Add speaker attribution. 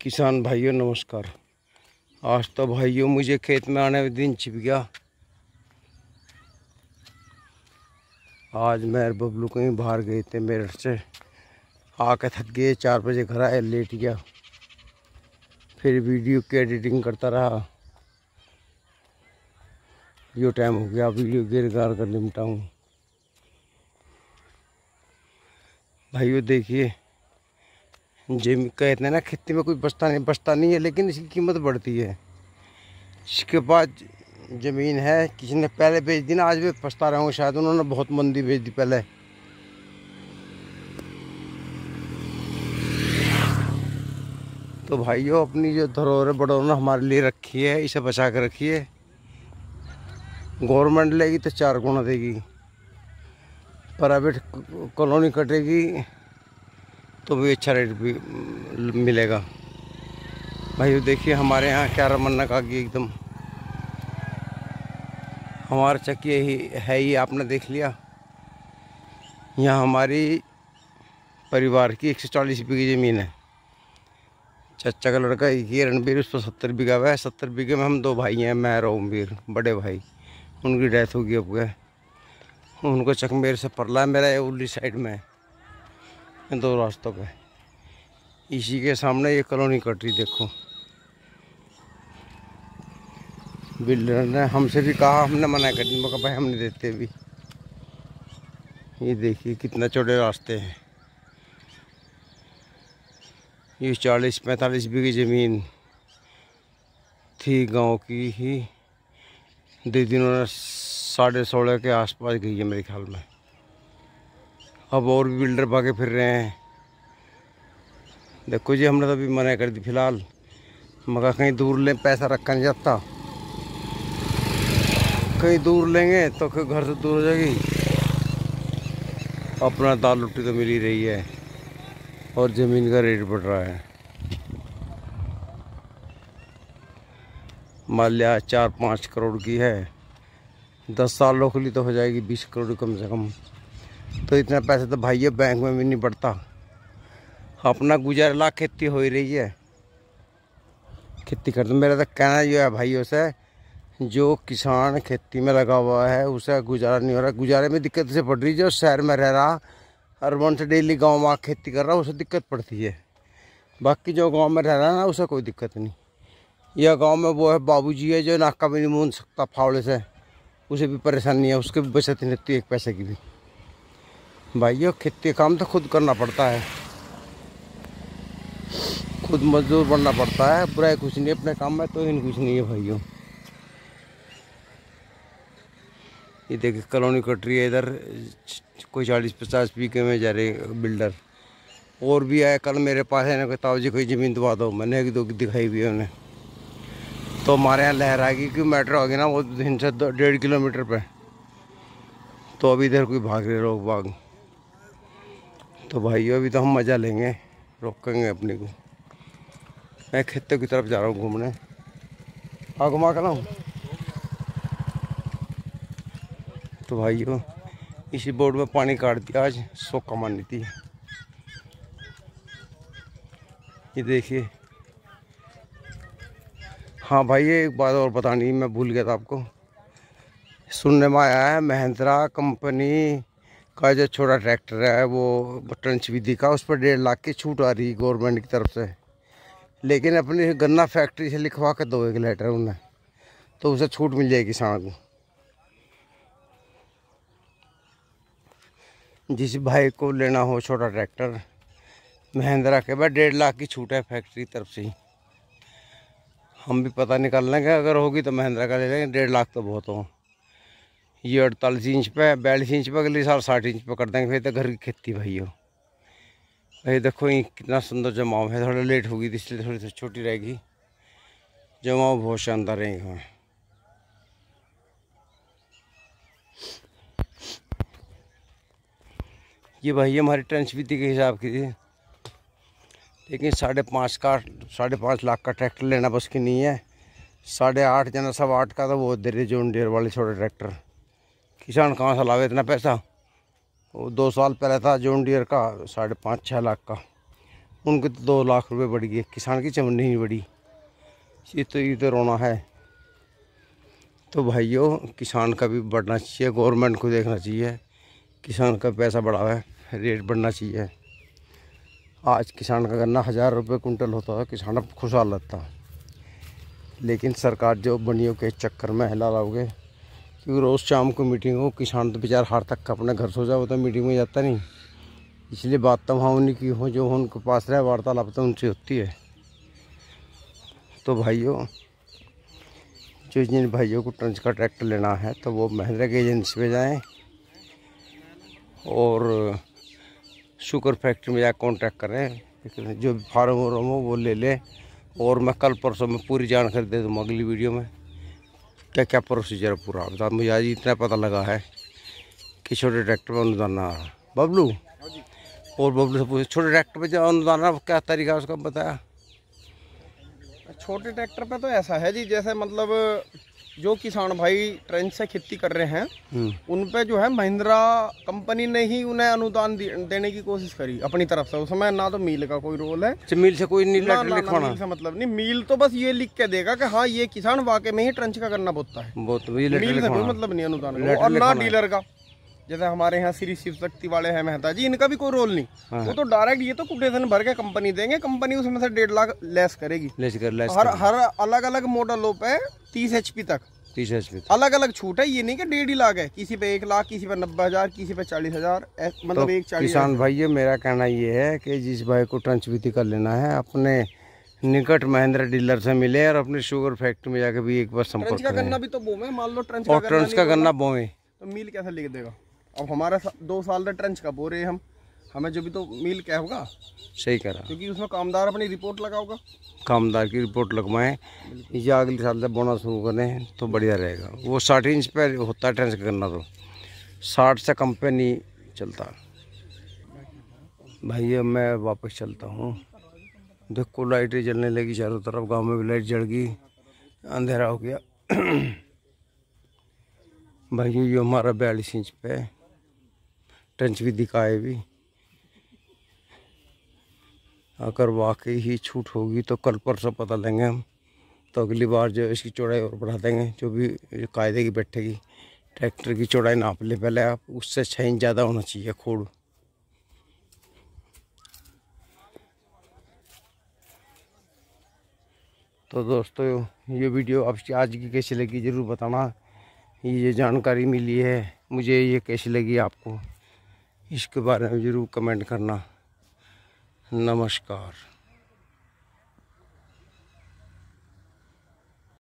Speaker 1: किसान भाइयों नमस्कार आज तो भाइयों मुझे खेत में आने में दिन छिप गया आज मैं बबलू कहीं बाहर गए थे मेरठ से आके थक गए चार बजे घर आए लेट गया फिर वीडियो की एडिटिंग करता रहा यो टाइम हो गया वीडियो गिरगार कर निपटाऊँ भाइयों देखिए जिम कहते हैं ना खेती में कोई बचता नहीं बचता नहीं है लेकिन इसकी कीमत बढ़ती है इसके बाद ज़मीन है किसी ने पहले बेच दी ना आज भी पछता रहा हूँ शायद उन्होंने बहुत मंदी बेच दी पहले तो भाइयों अपनी जो धरोहर बड़ो ने हमारे लिए रखी है इसे बचा कर रखी है गवर्नमेंट लेगी तो चार गुना देगी प्राइवेट कॉलोनी कटेगी तो भी अच्छा रेट भी mm, मिलेगा भाई देखिए हमारे यहाँ क्या रमन्ना का की एकदम हमारा चक्की यही है ही आपने देख लिया यहाँ हमारी परिवार की एक सौ चालीस बीघी ज़मीन है चचा का लड़का ये रणबीर उस पर सत्तर बीघा हुआ है सत्तर बीघे में हम दो भाई हैं मैं रोमबीर बड़े भाई उनकी डेथ होगी अब गए उनको चकमेर से परला है मेरा ये उल्ली साइड में है इन दो रास्तों पे इसी के सामने ये कॉलोनी कट रही देखो बिल्डर ने हमसे भी कहा हमने मना कर दिया कहा भाई हम नहीं देते भी ये देखिए कितना छोटे रास्ते हैं ये चालीस पैंतालीस बीघे ज़मीन थी गांव की ही दीदी उन्होंने साढ़े सोलह के आसपास गई है मेरे ख्याल में अब और भी बिल्डर भागे फिर रहे हैं देखो जी हमने तो अभी मना कर दी फिलहाल मगर कहीं दूर लें पैसा रखा नहीं जाता कहीं दूर लेंगे तो कहीं घर से दूर हो जाएगी अपना दाल रोटी तो मिल ही रही है और ज़मीन का रेट बढ़ रहा है मान लिया चार पाँच करोड़ की है दस सालों के लिए तो हो जाएगी बीस करोड़ कम से कम तो इतना पैसा तो भाई बैंक में भी नहीं बढ़ता अपना ला खेती हो ही रही है खेती करते मेरा तो कहना जो है भाइयों से जो किसान खेती में लगा हुआ है उसे गुजारा नहीं हो रहा गुजारे में दिक्कत से पड़ रही है जो शहर में रह रहा वन से डेली गांव में खेती कर रहा उसे दिक्कत पड़ती है बाकी जो गांव में रह रहा है ना उसे कोई दिक्कत नहीं यह गांव में वो है बाबूजी है जो नाका भी नहीं मूंद सकता फावड़े से उसे भी परेशानी है उसकी भी बचत नहीं रहती एक पैसे की भी भाइयों खेती काम तो खुद करना पड़ता है खुद मजदूर बनना पड़ता है बुरा कुछ नहीं अपने काम में तो इन कुछ नहीं है भाइयों ये देखिए कॉलोनी कट रही है इधर कोई चालीस पचास बीघे में जा रहे बिल्डर और भी आया कल मेरे पास है ना कोई ताऊ जी कोई ज़मीन दबा दो मैंने एक दो दिखाई भी उन्हें तो हमारे यहाँ लहर आ गई क्योंकि मेट्रो आ गई ना वो दिन से डेढ़ किलोमीटर पर तो अभी इधर कोई भाग रहे लोग भाग तो भाई अभी तो हम मज़ा लेंगे रोकेंगे अपने को मैं खेतों की तरफ जा रहा हूँ घूमने हाँ घुमा कर हूँ तो भाइयों इसी बोर्ड में पानी काट दिया आज सौ कमानी थी ये देखिए हाँ भाई एक बात और बतानी मैं भूल गया था आपको सुनने में आया है महिंद्रा कंपनी का जो छोटा ट्रैक्टर है वो ट्रंच विधि का उस पर डेढ़ लाख की छूट आ रही है गवर्नमेंट की तरफ से लेकिन अपनी गन्ना फैक्ट्री से लिखवा कर दो एक लेटर उन्हें तो उसे छूट मिल जाएगी किसान को जिस भाई को लेना हो छोटा ट्रैक्टर महिंद्रा के बाद डेढ़ लाख की छूट है फैक्ट्री तरफ से ही हम भी पता निकाल लेंगे अगर होगी तो महिंद्रा का ले लेंगे डेढ़ लाख तो बहुत हो ये अड़तालीस इंच पे बयालीस इंच पे अगले साल साठ इंच पे कर देंगे फिर तो घर की खेती भाई हो भाई देखो ये कितना सुंदर जमाव है थोड़ा लेट होगी तो इसलिए थोड़ी सी छोटी रहेगी जमाव बहुत शानदार रहेंगे हमें ये भाई हमारी टंच विधि के हिसाब की थी लेकिन साढ़े पाँच का साढ़े पाँच लाख का ट्रैक्टर लेना बस की नहीं है साढ़े आठ जना सब आठ का था तो वो धीरे जोन डेयर वाले छोटे ट्रैक्टर किसान कहाँ से लावे इतना पैसा वो दो साल पहले था जोन डियर का साढ़े पाँच छः लाख का उनके तो दो लाख रुपए बढ़ गए किसान की चमड़ी नहीं बढ़ी ये तो ये तो रोना है तो भाइयों किसान का भी बढ़ना चाहिए गवर्नमेंट को देखना चाहिए किसान का पैसा बढ़ावे है रेट बढ़ना चाहिए आज किसान का गन्ना हज़ार रुपये कुंटल होता था किसान अब खुशहाल रहता लेकिन सरकार जो बनियों के चक्कर में हिला लाओगे क्योंकि रोज़ शाम को मीटिंग हो किसान तो बेचार हार तक का अपना घर सो जाओ तो मीटिंग में जाता नहीं इसलिए बात तो वहाँ उन्हीं की हो जो उनके पास रहे वार्तालाप तो उनसे होती है तो भाइयों जो जिन भाइयों को टंच का ट्रैक्टर लेना है तो वो महिंद्रा की एजेंसी में जाएँ और शुगर फैक्ट्री में जाकर कॉन्टैक्ट करें जो फार्म वार्म हो वो ले लें और मैं कल परसों में पूरी जानकारी दे दूँगा अगली वीडियो में क्या क्या प्रोसीजर पूरा बता मुझे आज इतना पता लगा है कि छोटे ट्रैक्टर में अनुदान आ रहा बबलू हाँ और बबलू से पूछे छोटे ट्रैक्टर पर जो अनुदान आ क्या तरीका उसका बताया
Speaker 2: छोटे ट्रैक्टर पे तो ऐसा है जी जैसे मतलब जो किसान भाई ट्रेन से खेती कर रहे हैं हम्म। उन पे जो है महिंद्रा कंपनी ने ही उन्हें अनुदान देने की कोशिश करी अपनी तरफ से उसमें ना तो मील का कोई रोल है अच्छा,
Speaker 1: मील से कोई ना, ना, ना, मील से
Speaker 2: मतलब नहीं मील तो बस ये लिख के देगा कि हाँ ये किसान वाकई में ही ट्रेंच का करना बोता है
Speaker 1: मील से कोई मतलब नहीं अनुदान और ना डीलर
Speaker 2: का जैसे हमारे यहाँ श्री शिव शक्ति वाले हैं मेहता जी इनका भी कोई रोल नहीं हाँ।, हाँ। वो तो डायरेक्ट ये तो कोटेशन भर के कंपनी देंगे कंपनी उसमें से डेढ़ लाख लेस करेगी लेस कर लेस हर हर अलग अलग मॉडलों पे तीस एच तक तीस एच अलग अलग छूट है ये नहीं कि डेढ़ लाख है किसी पे एक लाख किसी पे नब्बे हजार किसी पे चालीस हजार तो मतलब एक चालीस किसान
Speaker 1: भाई मेरा कहना ये है कि जिस भाई को ट्रंचविति कर लेना है अपने निकट महिंद्रा डीलर से मिले और अपने शुगर फैक्ट्री में जाके भी एक बार संपर्क का गन्ना
Speaker 2: भी तो बोवे मान लो ट्रंच का गन्ना बोमे तो मिल कैसा लिख देगा अब हमारा दो साल का ट्रेंच का बो रहे हम हमें जो भी तो मील क्या होगा सही करा क्योंकि उसमें कामदार अपनी रिपोर्ट लगाओगा
Speaker 1: कामदार की रिपोर्ट लगवाएं या अगले साल तक बोना शुरू करें तो बढ़िया रहेगा वो साठ इंच पर होता है ट्रेंच करना तो साठ से कम पे नहीं चलता भाई अब मैं वापस चलता हूँ देखो लाइटें जलने लगी चारों तरफ गाँव में भी लाइट जल गई अंधेरा हो गया भाई ये हमारा बयालीस इंच पे टंच भी दिखाए भी अगर वाकई ही छूट होगी तो कल पर सब पता लेंगे हम तो अगली बार जो इसकी चौड़ाई और बढ़ा देंगे जो भी कायदे की बैठेगी ट्रैक्टर की चौड़ाई नाप ले पहले आप उससे छः इंच ज़्यादा होना चाहिए खोड़ तो दोस्तों ये वीडियो आपकी आज की कैसी लगी ज़रूर बताना ये जानकारी मिली है मुझे ये कैसी लगी आपको इसके बारे में ज़रूर कमेंट करना नमस्कार